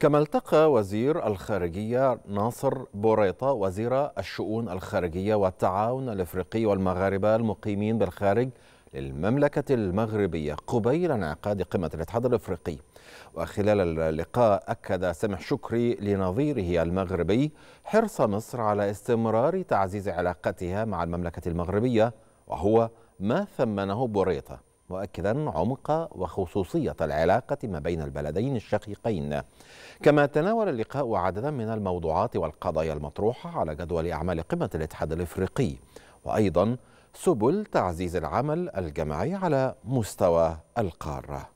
كما التقى وزير الخارجية ناصر بوريطة وزير الشؤون الخارجية والتعاون الإفريقي والمغاربة المقيمين بالخارج للمملكة المغربية قبيل انعقاد قمة الاتحاد الإفريقي وخلال اللقاء أكد سمح شكري لنظيره المغربي حرص مصر على استمرار تعزيز علاقتها مع المملكة المغربية وهو ما ثمنه بوريطة مؤكدا عمق وخصوصية العلاقة ما بين البلدين الشقيقين كما تناول اللقاء عددا من الموضوعات والقضايا المطروحة على جدول أعمال قمة الاتحاد الإفريقي وأيضا سبل تعزيز العمل الجماعي على مستوى القاره